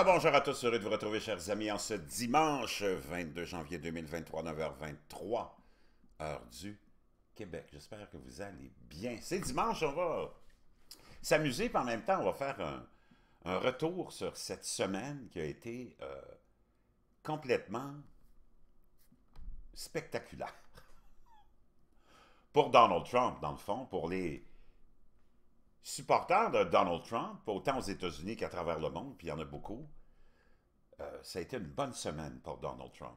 Ah, bonjour à tous, heureux de vous retrouver, chers amis, en ce dimanche 22 janvier 2023, 9h23, heure du Québec. J'espère que vous allez bien. C'est dimanche, on va s'amuser, puis en même temps, on va faire un, retour sur cette semaine qui a été euh, complètement spectaculaire. Pour Donald Trump, dans le fond, pour les supporters de Donald Trump, autant aux États-Unis qu'à travers le monde, puis il y en a beaucoup, euh, ça a été une bonne semaine pour Donald Trump.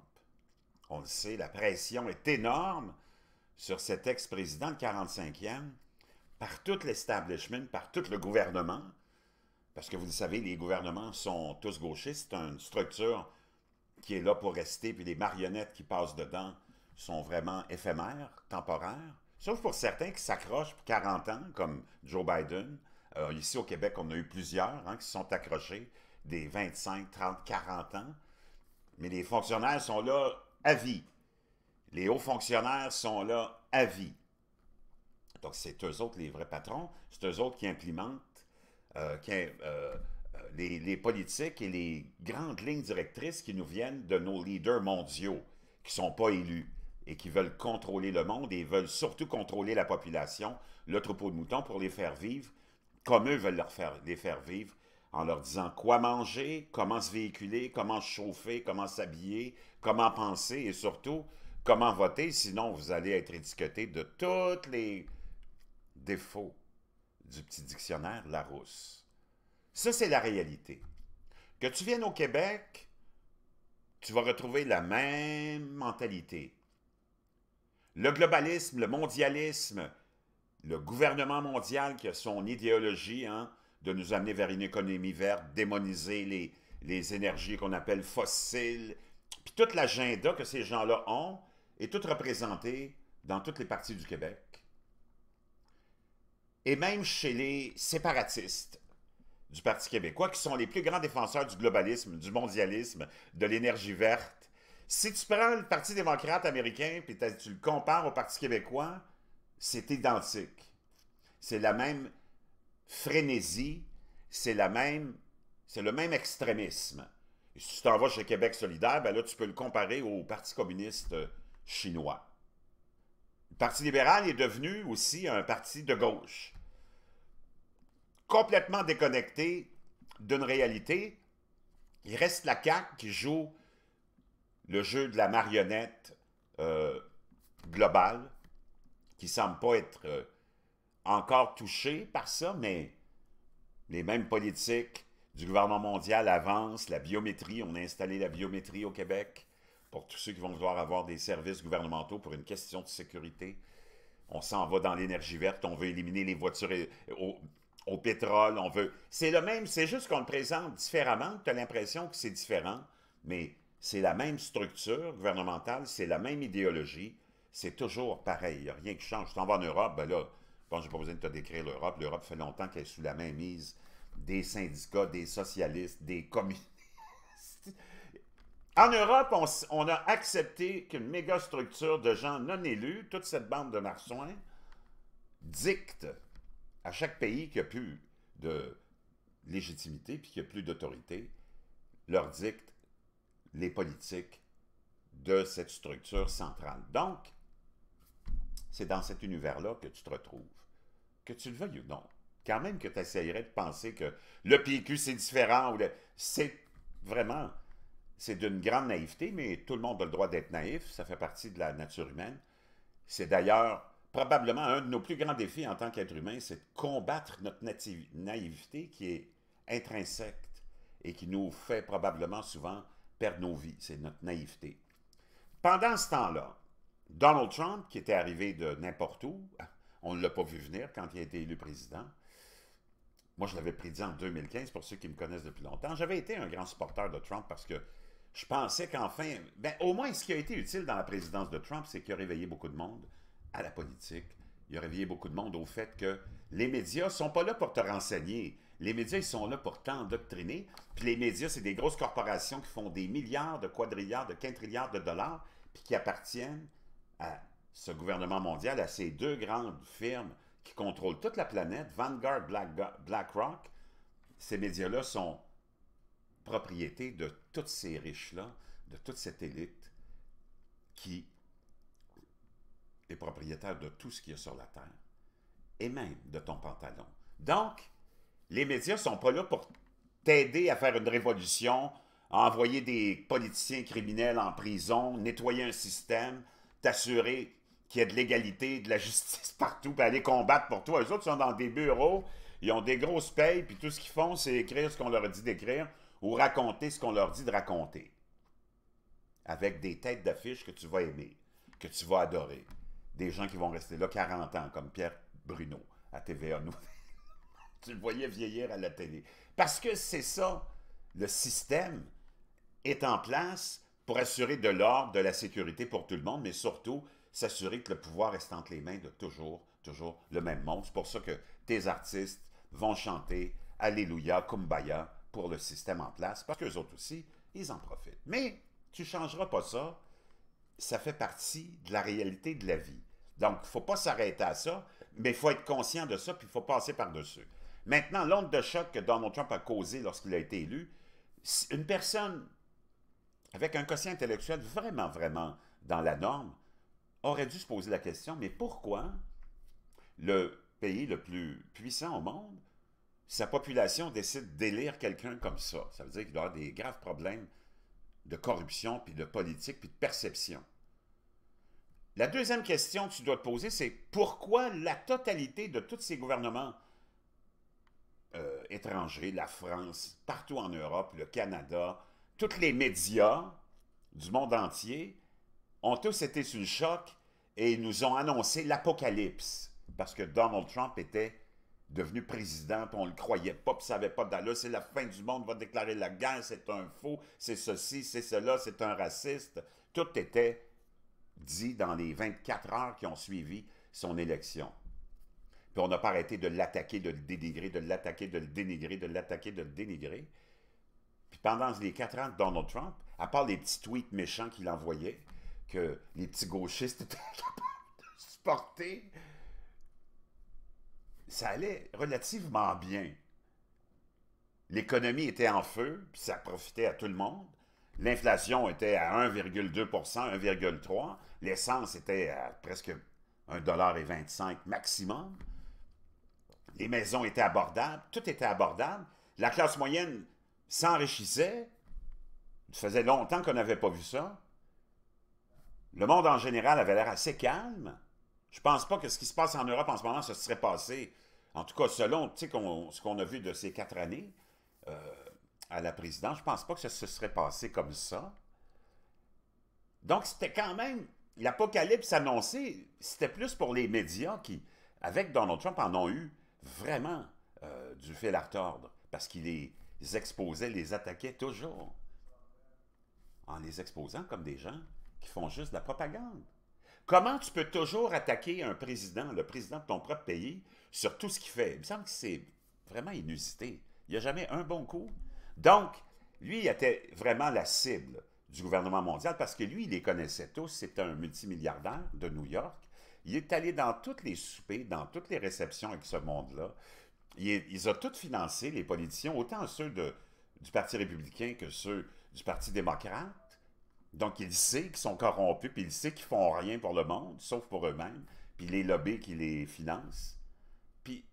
On le sait, la pression est énorme sur cet ex-président de 45e par tout l'establishment, par tout le gouvernement, parce que vous le savez, les gouvernements sont tous gauchistes, c'est une structure qui est là pour rester, puis les marionnettes qui passent dedans sont vraiment éphémères, temporaires. Sauf pour certains qui s'accrochent pour 40 ans, comme Joe Biden. Euh, ici au Québec, on a eu plusieurs hein, qui qui sont accrochés des 25, 30, 40 ans. Mais les fonctionnaires sont là à vie. Les hauts fonctionnaires sont là à vie. Donc, c'est eux autres les vrais patrons. C'est eux autres qui implimentent euh, euh, les, politiques et les grandes lignes directrices qui nous viennent de nos leaders mondiaux, qui ne sont pas élus et qui veulent contrôler le monde et veulent surtout contrôler la population, le troupeau de moutons, pour les faire vivre comme eux veulent leur faire, les faire vivre, en leur disant quoi manger, comment se véhiculer, comment se chauffer, comment s'habiller, comment penser et surtout comment voter, sinon vous allez être étiqueté de tous les défauts du petit dictionnaire Larousse. Ça, c'est la réalité. Que tu viennes au Québec, tu vas retrouver la même mentalité. Le globalisme, le mondialisme, le gouvernement mondial qui a son idéologie hein, de nous amener vers une économie verte, démoniser les, énergies qu'on appelle fossiles, puis toute l'agenda que ces gens-là ont est tout représentée dans toutes les parties du Québec. Et même chez les séparatistes du Parti québécois, qui sont les plus grands défenseurs du globalisme, du mondialisme, de l'énergie verte, si tu prends le Parti démocrate américain et tu le compares au Parti québécois, c'est identique. C'est la même frénésie, c'est la même, c'est le même extrémisme. si tu t'en vas chez Québec solidaire, ben là, tu peux le comparer au Parti communiste euh, chinois. Le Parti libéral est devenu aussi un parti de gauche, complètement déconnecté d'une réalité. Il reste la CAQ qui joue le jeu de la marionnette euh, globale, qui semble pas être euh, encore touché par ça, mais les mêmes politiques du gouvernement mondial avancent, la biométrie, on a installé la biométrie au Québec pour tous ceux qui vont vouloir avoir des services gouvernementaux pour une question de sécurité. On s'en va dans l'énergie verte, on veut éliminer les voitures au, au pétrole, on veut... C'est le même, c'est juste qu'on le présente différemment, tu as l'impression que c'est différent, mais c'est la même structure gouvernementale, c'est la même idéologie, c'est toujours pareil, il n'y a rien qui change. Tu en vas en Europe, ben là, bon, je n'ai pas besoin de te décrire l'Europe. L'Europe fait longtemps qu'elle est sous la mainmise des syndicats, des socialistes, des communistes. En Europe, on, a accepté qu'une méga structure de gens non élus, toute cette bande de marsouins, dicte à chaque pays qui n'a plus de légitimité puis qui n'a plus d'autorité, leur dicte les politiques de cette structure centrale. Donc, c'est dans cet univers-là que tu te retrouves, que tu le veuilles ou non. Quand même que tu essaierais de penser que le PQ, c'est différent, ou c'est vraiment, c'est d'une grande naïveté, mais tout le monde a le droit d'être naïf, ça fait partie de la nature humaine. C'est d'ailleurs probablement un de nos plus grands défis en tant qu'être humain, c'est de combattre notre naïveté qui est intrinsèque et qui nous fait probablement souvent nos vies. C'est notre naïveté. Pendant ce temps-là, Donald Trump, qui était arrivé de n'importe où, on ne l'a pas vu venir quand il a été élu président. Moi, je l'avais prédit en 2015, pour ceux qui me connaissent depuis longtemps. J'avais été un grand supporter de Trump parce que je pensais qu'enfin, ben, au moins ce qui a été utile dans la présidence de Trump, c'est qu'il a réveillé beaucoup de monde à la politique. Il a réveillé beaucoup de monde au fait que les médias ne sont pas là pour te renseigner. Les médias, ils sont là pour t'endoctriner. Puis les médias, c'est des grosses corporations qui font des milliards, de quadrilliards, de quintrilliards de dollars, puis qui appartiennent à ce gouvernement mondial, à ces deux grandes firmes qui contrôlent toute la planète, Vanguard, BlackRock. Ces médias-là sont propriétés de tous ces riches-là, de toute cette élite qui est propriétaire de tout ce qu'il y a sur la terre, et même de ton pantalon. Donc, les médias sont pas là pour t'aider à faire une révolution, envoyer des politiciens criminels en prison, nettoyer un système, t'assurer qu'il y a de l'égalité, de la justice partout, puis aller combattre pour toi. Eux autres sont dans des bureaux, ils ont des grosses payes, puis tout ce qu'ils font, c'est écrire ce qu'on leur dit d'écrire ou raconter ce qu'on leur dit de raconter. Avec des têtes d'affiches que tu vas aimer, que tu vas adorer. Des gens qui vont rester là 40 ans, comme Pierre Bruno à TVA Nouvelle tu le voyais vieillir à la télé. Parce que c'est ça, le système est en place pour assurer de l'ordre, de la sécurité pour tout le monde, mais surtout s'assurer que le pouvoir reste entre les mains de toujours, toujours le même monde. C'est pour ça que tes artistes vont chanter Alléluia, Kumbaya pour le système en place, parce qu'eux autres aussi, ils en profitent. Mais tu ne changeras pas ça, ça fait partie de la réalité de la vie. Donc, il ne faut pas s'arrêter à ça, mais il faut être conscient de ça, puis il faut passer par-dessus. Maintenant, l'onde de choc que Donald Trump a causé lorsqu'il a été élu, une personne avec un quotient intellectuel vraiment, vraiment dans la norme aurait dû se poser la question, mais pourquoi le pays le plus puissant au monde, sa population décide d'élire quelqu'un comme ça? Ça veut dire qu'il doit avoir des graves problèmes de corruption, puis de politique, puis de perception. La deuxième question que tu dois te poser, c'est pourquoi la totalité de tous ces gouvernements étrangers, la France, partout en Europe, le Canada, tous les médias du monde entier ont tous été sous le choc et nous ont annoncé l'apocalypse parce que Donald Trump était devenu président, on ne le croyait pas, on savait pas d'aller. « c'est la fin du monde, va déclarer la guerre, c'est un faux, c'est ceci, c'est cela, c'est un raciste. Tout était dit dans les 24 heures qui ont suivi son élection. Puis on n'a pas arrêté de l'attaquer, de le dénigrer, de l'attaquer, de le dénigrer, de l'attaquer, de le dénigrer. Puis pendant les quatre ans de Donald Trump, à part les petits tweets méchants qu'il envoyait, que les petits gauchistes étaient capables de supporter, ça allait relativement bien. L'économie était en feu, puis ça profitait à tout le monde. L'inflation était à 1,2 1,3 L'essence était à presque 1,25 maximum les maisons étaient abordables, tout était abordable. La classe moyenne s'enrichissait. Il faisait longtemps qu'on n'avait pas vu ça. Le monde en général avait l'air assez calme. Je pense pas que ce qui se passe en Europe en ce moment, se serait passé, en tout cas selon ce qu'on a vu de ces quatre années euh, à la présidence, je pense pas que ça se serait passé comme ça. Donc c'était quand même l'apocalypse annoncée, c'était plus pour les médias qui, avec Donald Trump, en ont eu vraiment euh, du fil à retordre parce qu'il les exposait, les attaquait toujours en les exposant comme des gens qui font juste de la propagande. Comment tu peux toujours attaquer un président, le président de ton propre pays, sur tout ce qu'il fait? Il me semble que c'est vraiment inusité. Il n'y a jamais un bon coup. Donc, lui, il était vraiment la cible du gouvernement mondial parce que lui, il les connaissait tous. C'est un multimilliardaire de New York il est allé dans toutes les soupers, dans toutes les réceptions avec ce monde-là. Il, a tout financé, les politiciens, autant ceux du Parti républicain que ceux du Parti démocrate. Donc, il sait qu'ils sont corrompus, puis il sait qu'ils font rien pour le monde, sauf pour eux-mêmes, puis les lobbies qui les financent. Puis,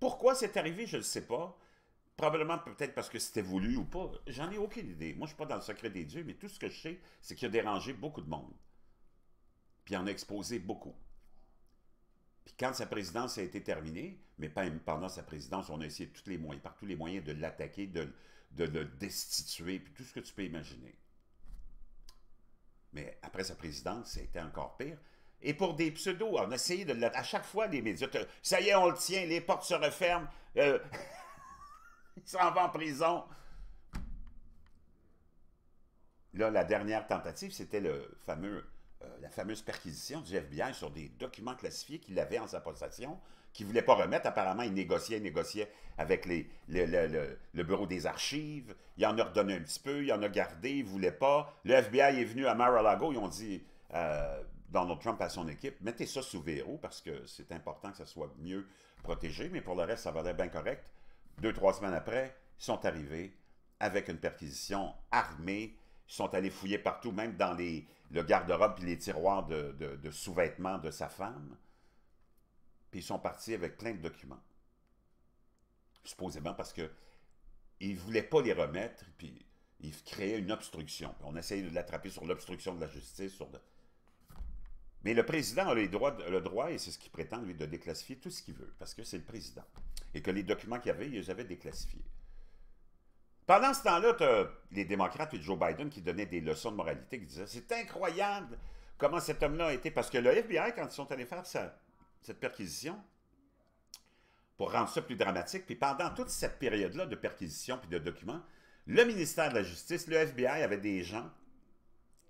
pourquoi c'est arrivé, je ne sais pas. Probablement peut-être parce que c'était voulu ou pas. J'en ai aucune idée. Moi, je ne suis pas dans le secret des dieux, mais tout ce que je sais, c'est qu'il a dérangé beaucoup de monde. Puis il en a exposé beaucoup. Puis quand sa présidence a été terminée, mais pas pendant sa présidence, on a essayé les moyens, par tous les moyens de l'attaquer, de, le destituer, puis tout ce que tu peux imaginer. Mais après sa présidence, ça a été encore pire. Et pour des pseudos, on a essayé de À chaque fois, les médias, ça y est, on le tient, les portes se referment, euh, il s'en va en prison. Là, la dernière tentative, c'était le fameux euh, la fameuse perquisition du FBI sur des documents classifiés qu'il avait en sa possession, qu'il ne voulait pas remettre. Apparemment, il négociait, il négociait avec les, le, bureau des archives. Il en a redonné un petit peu, il en a gardé, il ne voulait pas. Le FBI est venu à Mar-a-Lago, ils ont dit euh, Donald Trump à son équipe mettez ça sous verrou parce que c'est important que ça soit mieux protégé, mais pour le reste, ça valait bien correct. Deux, trois semaines après, ils sont arrivés avec une perquisition armée ils sont allés fouiller partout, même dans les, le garde-robe et les tiroirs de, sous-vêtements de sa femme. Puis ils sont partis avec plein de documents. Supposément parce que ne voulaient pas les remettre, puis ils créaient une obstruction. on essayait de l'attraper sur l'obstruction de la justice. Sur Mais le président a les droits, le droit, et c'est ce qu'il prétend, lui, de déclassifier tout ce qu'il veut, parce que c'est le président. Et que les documents qu'il y avait, ils les avaient déclassifiés. Pendant ce temps-là, tu as les démocrates et Joe Biden qui donnaient des leçons de moralité, qui disaient C'est incroyable comment cet homme-là a été. Parce que le FBI, quand ils sont allés faire cette perquisition, pour rendre ça plus dramatique, puis pendant toute cette période-là de perquisition puis de documents, le ministère de la Justice, le FBI avait des gens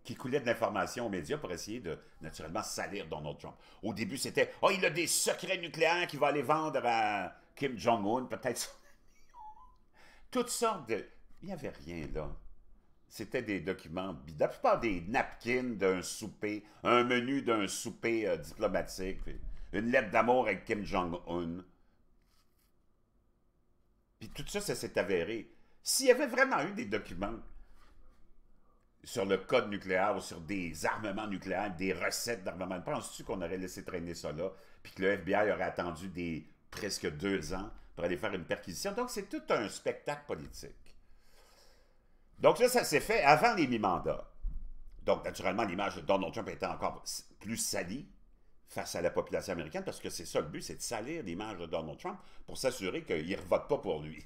qui coulaient de l'information aux médias pour essayer de, naturellement, salir Donald Trump. Au début, c'était « Oh, il a des secrets nucléaires qu'il va aller vendre à Kim Jong-un, peut-être toutes sortes de... Il n'y avait rien là. C'était des documents La plupart des napkins d'un souper, un menu d'un souper euh, diplomatique, une lettre d'amour avec Kim Jong-un. Puis tout ça, ça s'est avéré. S'il y avait vraiment eu des documents sur le code nucléaire ou sur des armements nucléaires, des recettes d'armement, penses-tu qu'on aurait laissé traîner ça là, puis que le FBI aurait attendu des presque deux ans pour aller faire une perquisition. Donc, c'est tout un spectacle politique. Donc ça, ça s'est fait avant les mi-mandats. Donc, naturellement, l'image de Donald Trump était encore plus salie face à la population américaine, parce que c'est ça le but, c'est de salir l'image de Donald Trump pour s'assurer qu'il ne revote pas pour lui.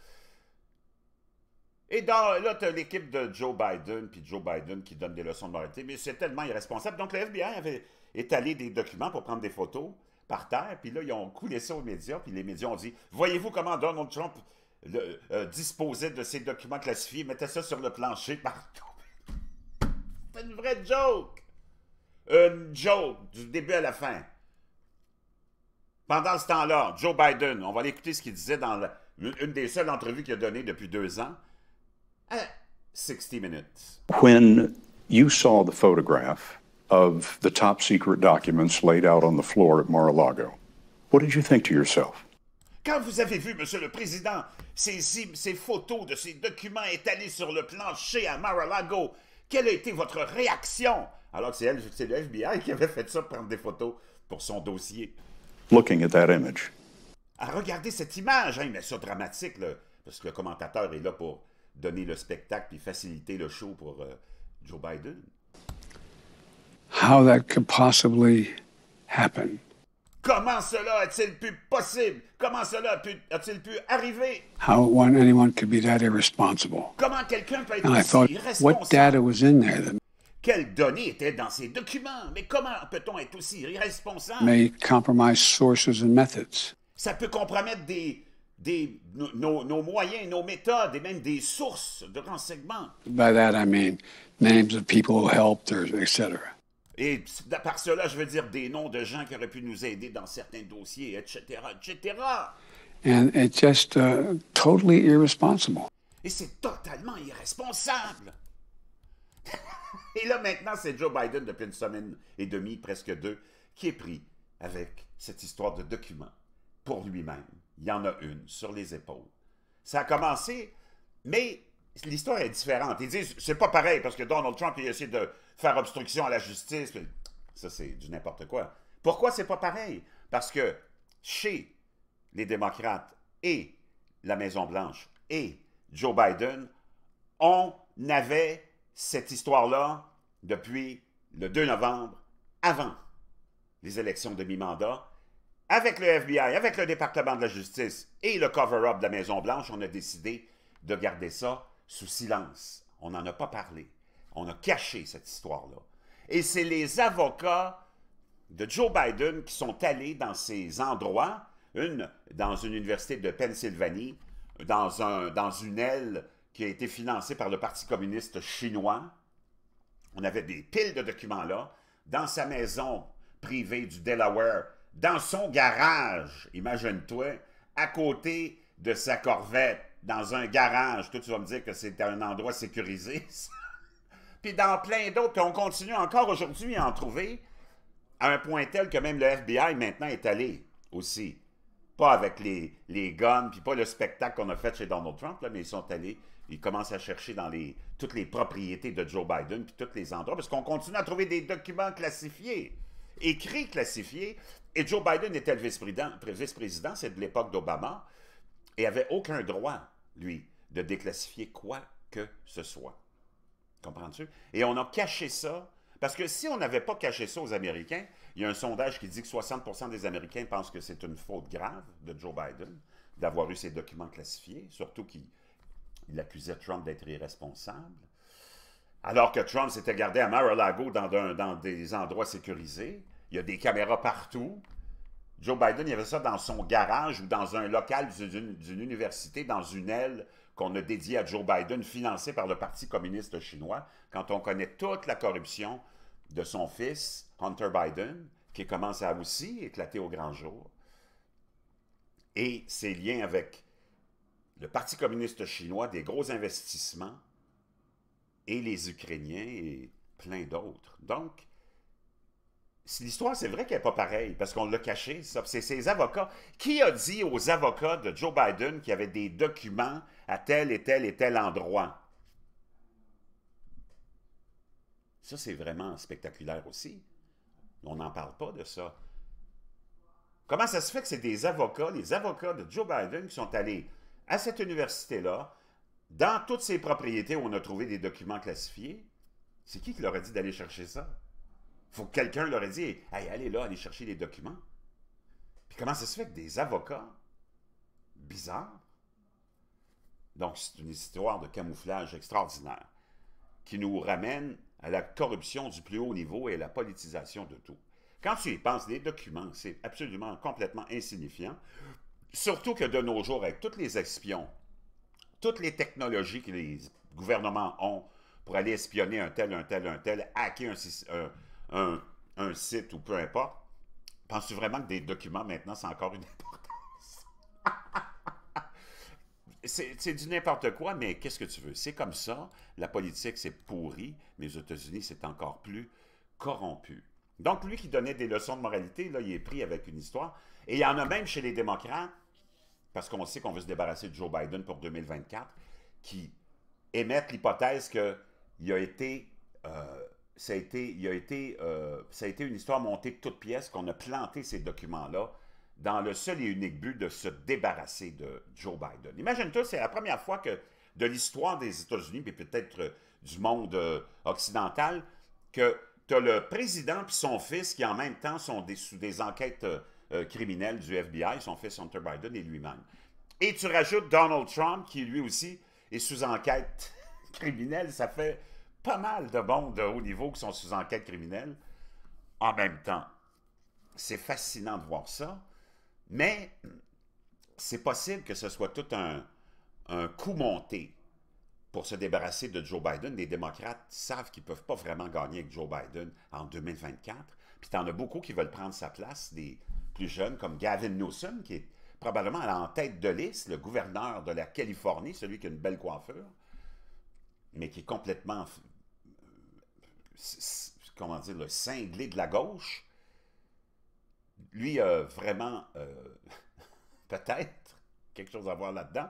Et là, tu as l'équipe de Joe Biden, puis Joe Biden qui donne des leçons de moralité, mais c'est tellement irresponsable. Donc, le FBI avait étalé des documents pour prendre des photos par terre, puis là, ils ont coulé ça aux médias, puis les médias ont dit Voyez-vous comment Donald Trump le, euh, disposait de ses documents classifiés, mettait ça sur le plancher partout. C'est une vraie joke Une joke, du début à la fin. Pendant ce temps-là, Joe Biden, on va l'écouter écouter ce qu'il disait dans une des seules entrevues qu'il a données depuis deux ans, à euh, 60 Minutes. When you saw the photograph, the top secret Quand vous avez vu, Monsieur le Président, ces, photos de ces documents étalés sur le plancher à Mar-a-Lago, quelle a été votre réaction? Alors que c'est le FBI qui avait fait ça, prendre des photos pour son dossier. Looking at that image. À regarder cette image, hein, mais ça dramatique, parce que le commentateur est là pour donner le spectacle puis faciliter le show pour euh, Joe Biden. How that could possibly happen. Comment cela a-t-il pu possible? Comment cela a-t-il pu arriver? How one, anyone could be that irresponsible. Comment quelqu'un peut être And I thought, what data was in there? That Quelles données étaient dans ces documents? Mais comment peut-on être aussi irresponsable? May compromise sources and methods. Ça peut compromettre des, des, nos, nos moyens, nos méthodes et même des sources de renseignements. By that I mean names of people who helped, or, etc. Et par cela, je veux dire des noms de gens qui auraient pu nous aider dans certains dossiers, etc., etc. Uh, et c'est totalement irresponsable. et là maintenant, c'est Joe Biden depuis une semaine et demie, presque deux, qui est pris avec cette histoire de documents pour lui-même. Il y en a une sur les épaules. Ça a commencé, mais l'histoire est différente. Ils disent, c'est pas pareil parce que Donald Trump, a essayé de faire obstruction à la justice. Ça, c'est du n'importe quoi. Pourquoi c'est pas pareil? Parce que chez les démocrates et la Maison-Blanche et Joe Biden, on avait cette histoire-là depuis le 2 novembre, avant les élections de mi-mandat, avec le FBI, avec le département de la justice et le cover-up de la Maison-Blanche, on a décidé de garder ça sous silence. On n'en a pas parlé. On a caché cette histoire-là. Et c'est les avocats de Joe Biden qui sont allés dans ces endroits, une dans une université de Pennsylvanie, dans, un, dans une aile qui a été financée par le Parti communiste chinois. On avait des piles de documents là, dans sa maison privée du Delaware, dans son garage, imagine-toi, à côté de sa corvette dans un garage. Toi, tu vas me dire que c'est un endroit sécurisé. Puis dans plein d'autres, on continue encore aujourd'hui à en trouver à un point tel que même le FBI maintenant est allé aussi. Pas avec les, les guns, puis pas le spectacle qu'on a fait chez Donald Trump, là, mais ils sont allés, ils commencent à chercher dans les, toutes les propriétés de Joe Biden, puis tous les endroits, parce qu'on continue à trouver des documents classifiés, écrits classifiés. Et Joe Biden était le vice-président, vice-président c'est de l'époque d'Obama et avait aucun droit, lui, de déclassifier quoi que ce soit. Comprends-tu? Et on a caché ça, parce que si on n'avait pas caché ça aux Américains, il y a un sondage qui dit que 60 des Américains pensent que c'est une faute grave de Joe Biden d'avoir eu ces documents classifiés, surtout qu'il accusait Trump d'être irresponsable. Alors que Trump s'était gardé à Mar-a-Lago dans, dans des endroits sécurisés, il y a des caméras partout, Joe Biden, il y avait ça dans son garage ou dans un local d'une université, dans une aile qu'on a dédiée à Joe Biden, financée par le Parti communiste chinois. Quand on connaît toute la corruption de son fils, Hunter Biden, qui commence à aussi éclater au grand jour, et ses liens avec le Parti communiste chinois, des gros investissements, et les Ukrainiens et plein d'autres. Donc, L'histoire, c'est vrai qu'elle n'est pas pareille, parce qu'on l'a caché, ça. C'est ses avocats. Qui a dit aux avocats de Joe Biden qu'il y avait des documents à tel et tel et tel endroit? Ça, c'est vraiment spectaculaire aussi. On n'en parle pas de ça. Comment ça se fait que c'est des avocats, les avocats de Joe Biden, qui sont allés à cette université-là, dans toutes ses propriétés où on a trouvé des documents classifiés? C'est qui qui leur a dit d'aller chercher ça? faut que quelqu'un leur ait dit hey, allez là, allez chercher les documents. Puis comment ça se fait que des avocats bizarres donc, c'est une histoire de camouflage extraordinaire qui nous ramène à la corruption du plus haut niveau et à la politisation de tout. Quand tu y penses, les documents, c'est absolument complètement insignifiant. Surtout que de nos jours, avec tous les espions, toutes les technologies que les gouvernements ont pour aller espionner un tel, un tel, un tel, hacker un, système un, site ou peu importe, penses-tu vraiment que des documents maintenant, c'est encore une importance? c'est du n'importe quoi, mais qu'est-ce que tu veux? C'est comme ça. La politique, c'est pourri, mais aux États-Unis, c'est encore plus corrompu. Donc, lui qui donnait des leçons de moralité, là, il est pris avec une histoire. Et il y en a même chez les démocrates, parce qu'on sait qu'on veut se débarrasser de Joe Biden pour 2024, qui émettent l'hypothèse qu'il a été euh, ça a été, il a été, euh, ça a été une histoire montée de toutes pièces qu'on a planté ces documents-là dans le seul et unique but de se débarrasser de Joe Biden. Imagine-toi, c'est la première fois que de l'histoire des États-Unis, puis peut-être euh, du monde euh, occidental, que tu as le président puis son fils qui en même temps sont sous des enquêtes criminelles du FBI, son fils Hunter Biden et lui-même. Et tu rajoutes Donald Trump qui lui aussi est sous enquête criminelle, ça fait pas mal de monde de haut niveau qui sont sous enquête criminelle en même temps. C'est fascinant de voir ça, mais c'est possible que ce soit tout un, un coup monté pour se débarrasser de Joe Biden. Les démocrates savent qu'ils ne peuvent pas vraiment gagner avec Joe Biden en 2024. Puis en as beaucoup qui veulent prendre sa place, des plus jeunes comme Gavin Newsom, qui est probablement en tête de liste, le gouverneur de la Californie, celui qui a une belle coiffure, mais qui est complètement comment dire, le cinglé de la gauche, lui vraiment euh, peut-être quelque chose à voir là-dedans,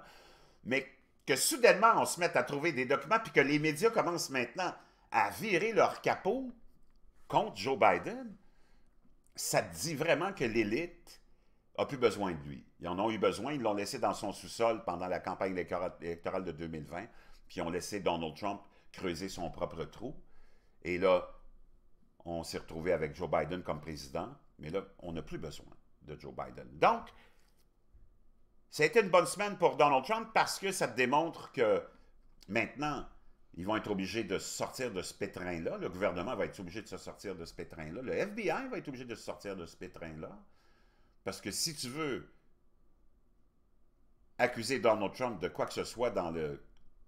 mais que soudainement on se mette à trouver des documents, puis que les médias commencent maintenant à virer leur capot contre Joe Biden, ça dit vraiment que l'élite a plus besoin de lui. Ils en ont eu besoin, ils l'ont laissé dans son sous-sol pendant la campagne électorale de 2020, puis ils ont laissé Donald Trump creuser son propre trou. Et là, on s'est retrouvé avec Joe Biden comme président, mais là, on n'a plus besoin de Joe Biden. Donc, ça a été une bonne semaine pour Donald Trump parce que ça démontre que maintenant, ils vont être obligés de sortir de ce pétrin-là. Le gouvernement va être obligé de se sortir de ce pétrin-là. Le FBI va être obligé de se sortir de ce pétrin-là. Parce que si tu veux accuser Donald Trump de quoi que ce soit dans le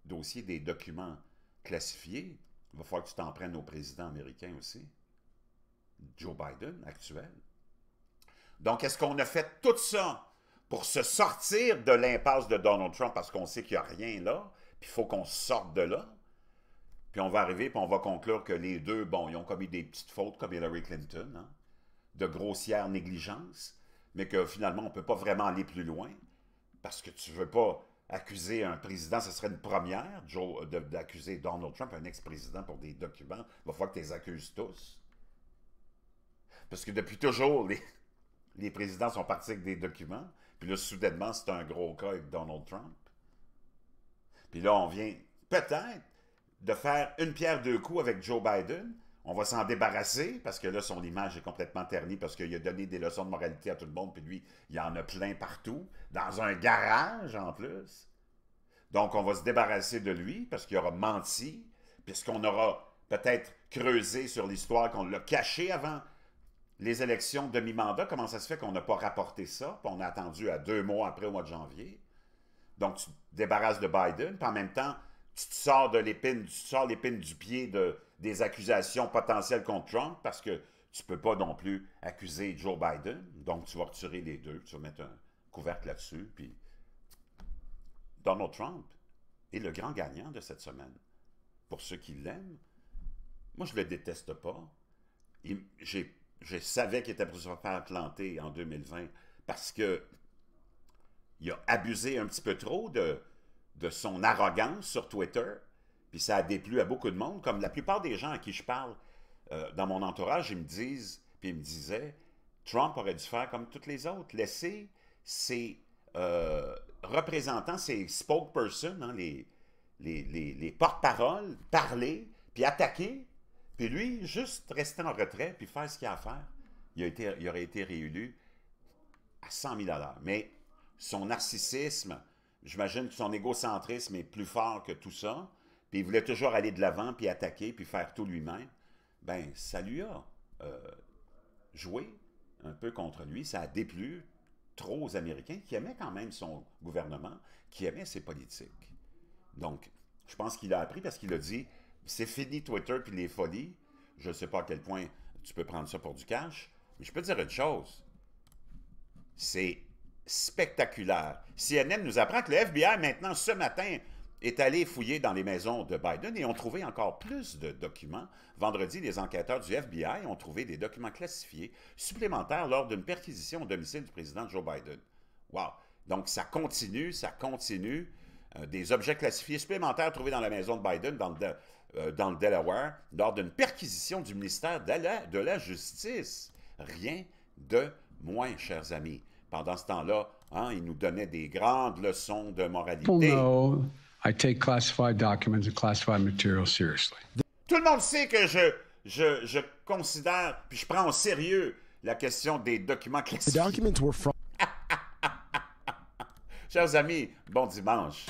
dossier des documents classifiés, il va falloir que tu t'en prennes au président américain aussi. Joe Biden, actuel. Donc, est-ce qu'on a fait tout ça pour se sortir de l'impasse de Donald Trump parce qu'on sait qu'il n'y a rien là, puis il faut qu'on sorte de là? Puis on va arriver, puis on va conclure que les deux, bon, ils ont commis des petites fautes comme Hillary Clinton, hein, de grossière négligence, mais que finalement, on ne peut pas vraiment aller plus loin parce que tu ne veux pas accuser un président, ce serait une première, Joe, euh, d'accuser Donald Trump, un ex-président, pour des documents. Il va falloir que tu les accuses tous. Parce que depuis toujours, les, les présidents sont partis avec des documents. Puis là, soudainement, c'est un gros cas avec Donald Trump. Puis là, on vient peut-être de faire une pierre deux coups avec Joe Biden on va s'en débarrasser parce que là, son image est complètement ternie parce qu'il a donné des leçons de moralité à tout le monde, puis lui, il y en a plein partout, dans un garage en plus. Donc, on va se débarrasser de lui parce qu'il aura menti, puisqu'on aura peut-être creusé sur l'histoire qu'on l'a caché avant les élections demi-mandat. Comment ça se fait qu'on n'a pas rapporté ça, puis on a attendu à deux mois après au mois de janvier? Donc, tu te débarrasses de Biden, puis en même temps, tu te sors de l'épine, tu sors l'épine du pied de des accusations potentielles contre Trump parce que tu ne peux pas non plus accuser Joe Biden. Donc, tu vas retirer les deux, tu vas mettre un couvercle là-dessus. Puis Donald Trump est le grand gagnant de cette semaine. Pour ceux qui l'aiment, moi, je ne le déteste pas. je savais qu'il était pour se faire planter en 2020 parce que il a abusé un petit peu trop de, de son arrogance sur Twitter puis ça a déplu à beaucoup de monde, comme la plupart des gens à qui je parle euh, dans mon entourage, ils me disent, puis ils me disaient, Trump aurait dû faire comme toutes les autres, laisser ses euh, représentants, ses spokespersons, hein, les, les, les, porte-paroles, parler, puis attaquer, puis lui, juste rester en retrait, puis faire ce qu'il a à faire. Il, il aurait été réélu à 100 000 Mais son narcissisme, j'imagine que son égocentrisme est plus fort que tout ça puis il voulait toujours aller de l'avant, puis attaquer, puis faire tout lui-même, ben ça lui a euh, joué un peu contre lui, ça a déplu trop aux Américains qui aimaient quand même son gouvernement, qui aimaient ses politiques. Donc, je pense qu'il a appris parce qu'il a dit c'est fini Twitter puis les folies. Je ne sais pas à quel point tu peux prendre ça pour du cash, mais je peux dire une chose. C'est spectaculaire. CNN nous apprend que le FBI, maintenant, ce matin, est allé fouiller dans les maisons de Biden et ont trouvé encore plus de documents. Vendredi, les enquêteurs du FBI ont trouvé des documents classifiés supplémentaires lors d'une perquisition au domicile du président Joe Biden. Wow! Donc ça continue, ça continue. Euh, des objets classifiés supplémentaires trouvés dans la maison de Biden dans le, euh, dans le Delaware lors d'une perquisition du ministère de la, de la Justice. Rien de moins, chers amis. Pendant ce temps-là, Hein, il nous donnait des grandes leçons de moralité. Oh I take classified documents and classified material seriously. Tout le monde sait que je, je, je considère, puis je prends au sérieux la question des documents classifiés. The documents were from... Chers amis, bon dimanche.